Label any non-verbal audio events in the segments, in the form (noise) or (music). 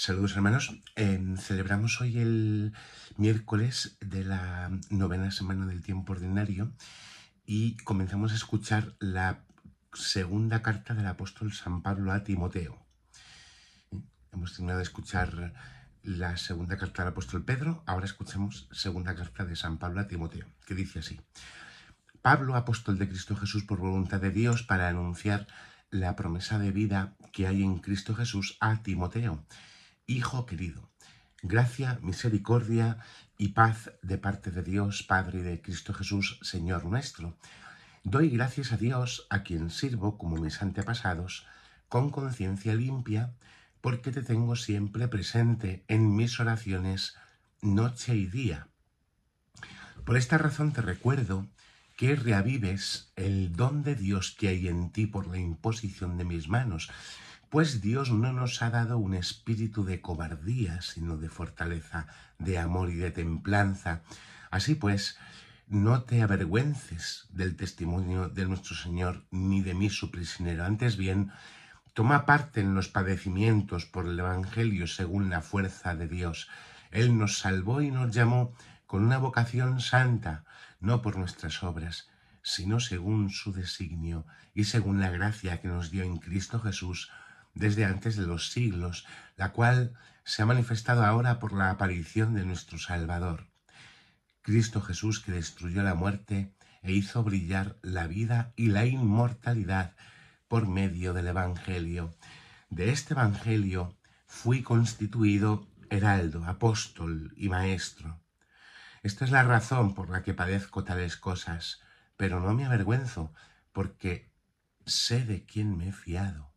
Saludos hermanos, em, celebramos hoy el miércoles de la novena semana del tiempo ordinario y comenzamos a escuchar la segunda carta del apóstol San Pablo a Timoteo. Hemos terminado de escuchar la segunda carta del apóstol Pedro, ahora escuchamos segunda carta de San Pablo a Timoteo, que dice así. Pablo, apóstol de Cristo Jesús por voluntad de Dios para anunciar la promesa de vida que hay en Cristo Jesús a Timoteo Hijo querido, gracia, misericordia y paz de parte de Dios Padre de Cristo Jesús, Señor nuestro. Doy gracias a Dios, a quien sirvo como mis antepasados, con conciencia limpia, porque te tengo siempre presente en mis oraciones noche y día. Por esta razón te recuerdo que reavives el don de Dios que hay en ti por la imposición de mis manos, pues Dios no nos ha dado un espíritu de cobardía, sino de fortaleza, de amor y de templanza. Así pues, no te avergüences del testimonio de nuestro Señor ni de mí su prisionero. Antes bien, toma parte en los padecimientos por el Evangelio según la fuerza de Dios. Él nos salvó y nos llamó con una vocación santa, no por nuestras obras, sino según su designio y según la gracia que nos dio en Cristo Jesús desde antes de los siglos, la cual se ha manifestado ahora por la aparición de nuestro Salvador, Cristo Jesús que destruyó la muerte e hizo brillar la vida y la inmortalidad por medio del Evangelio. De este Evangelio fui constituido heraldo, apóstol y maestro. Esta es la razón por la que padezco tales cosas, pero no me avergüenzo, porque sé de quién me he fiado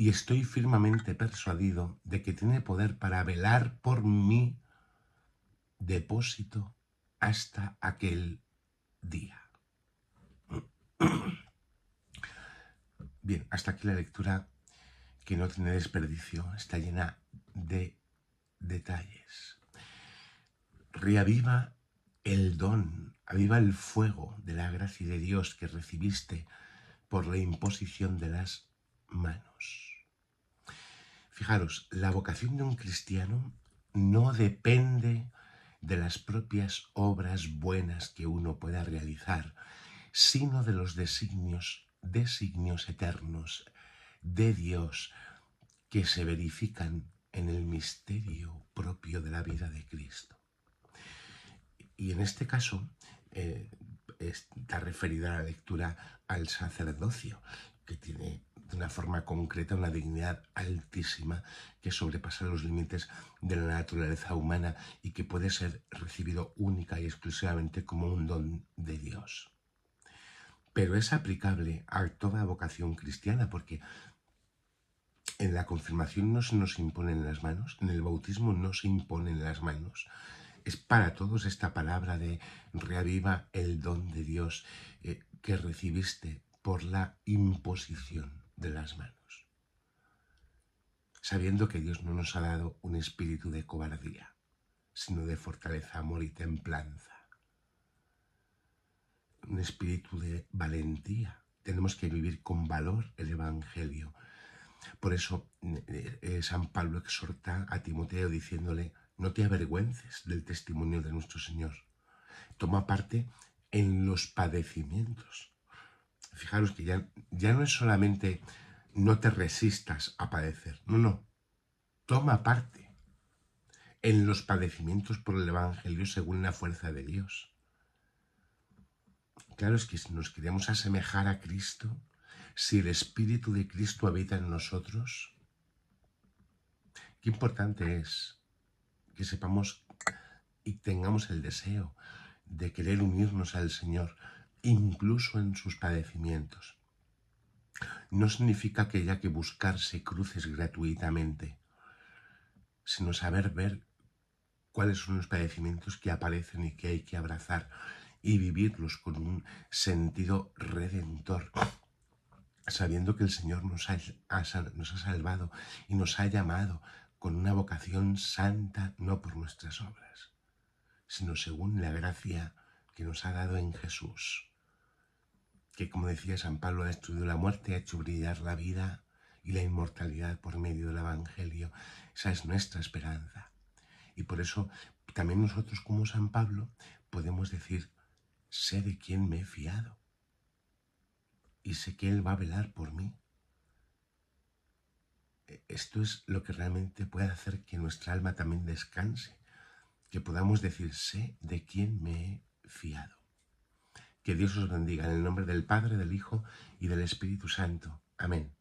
y estoy firmemente persuadido de que tiene poder para velar por mi depósito hasta aquel día. (clears throat) Bien, hasta aquí la lectura que no tiene desperdicio, está llena de detalles. Reaviva el don, aviva el fuego de la gracia de Dios que recibiste por la imposición de las manos. Fijaros, la vocación de un cristiano no depende de las propias obras buenas que uno pueda realizar, sino de los designios, designios eternos de Dios que se verifican en el misterio propio de la vida de Cristo. Y en este caso eh, está referida la lectura al sacerdocio, que tiene de una forma concreta, una dignidad altísima que sobrepasa los límites de la naturaleza humana y que puede ser recibido única y exclusivamente como un don de Dios. Pero es aplicable a toda vocación cristiana porque en la confirmación no se nos imponen las manos, en el bautismo no se imponen las manos. Es para todos esta palabra de reaviva el don de Dios eh, que recibiste por la imposición de las manos, sabiendo que Dios no nos ha dado un espíritu de cobardía, sino de fortaleza, amor y templanza. Un espíritu de valentía. Tenemos que vivir con valor el Evangelio. Por eso eh, eh, San Pablo exhorta a Timoteo diciéndole, no te avergüences del testimonio de nuestro Señor. Toma parte en los padecimientos fijaros que ya, ya no es solamente no te resistas a padecer, no, no, toma parte en los padecimientos por el Evangelio según la fuerza de Dios. Claro es que si nos queremos asemejar a Cristo, si el Espíritu de Cristo habita en nosotros, qué importante es que sepamos y tengamos el deseo de querer unirnos al Señor, incluso en sus padecimientos. No significa que haya que buscarse cruces gratuitamente, sino saber ver cuáles son los padecimientos que aparecen y que hay que abrazar y vivirlos con un sentido redentor, sabiendo que el Señor nos ha, nos ha salvado y nos ha llamado con una vocación santa no por nuestras obras, sino según la gracia que nos ha dado en Jesús que como decía San Pablo, ha destruido la muerte, ha hecho brillar la vida y la inmortalidad por medio del Evangelio. Esa es nuestra esperanza. Y por eso también nosotros como San Pablo podemos decir, sé de quién me he fiado y sé que Él va a velar por mí. E, esto es lo que realmente puede hacer que nuestra alma también descanse, que podamos decir, sé de quién me he fiado. Que Dios os bendiga en el nombre del Padre, del Hijo y del Espíritu Santo. Amén.